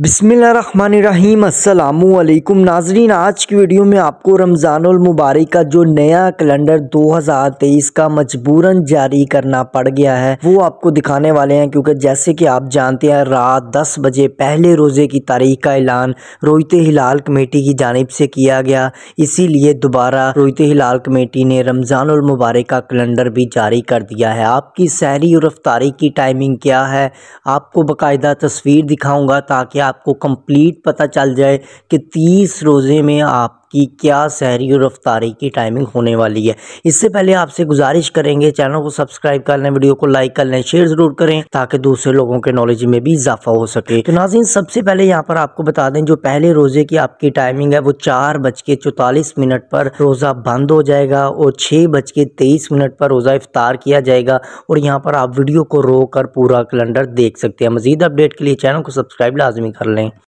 बिसमीम अल्लाम नाजरीन आज की वीडियो में आपको मुबारक का जो नया कैलेंडर 2023 का मजबूरन जारी करना पड़ गया है वो आपको दिखाने वाले हैं क्योंकि जैसे कि आप जानते हैं रात 10 बजे पहले रोज़े की तारीख का ऐलान रोहित हिलाल कमेटी की जानब से किया गया इसीलिए दोबारा रोहित हिलाल कमेटी ने रमज़ानमबारक का कैलेंडर भी जारी कर दिया है आपकी सहरी और रफ्तारी की टाइमिंग क्या है आपको बाकायदा तस्वीर दिखाऊँगा ताकि आपको कंप्लीट पता चल जाए कि तीस रोज़े में आप की क्या सहरी और रफ्तारी की टाइमिंग होने वाली है इससे पहले आपसे गुजारिश करेंगे चैनल को सब्सक्राइब कर लें वीडियो को लाइक कर लें शेयर ज़रूर करें ताकि दूसरे लोगों के नॉलेज में भी इजाफा हो सके तो नाजिन सबसे पहले यहाँ पर आपको बता दें जो पहले रोज़े की आपकी टाइमिंग है वो चार बज के चौतालीस मिनट पर रोज़ा बंद हो जाएगा और छः बज के तेईस मिनट पर रोज़ा इफ्तार किया जाएगा और यहाँ पर आप वीडियो को रोक कर पूरा कैलेंडर देख सकते हैं मजीद अपडेट के लिए चैनल को सब्सक्राइब लाजमी कर लें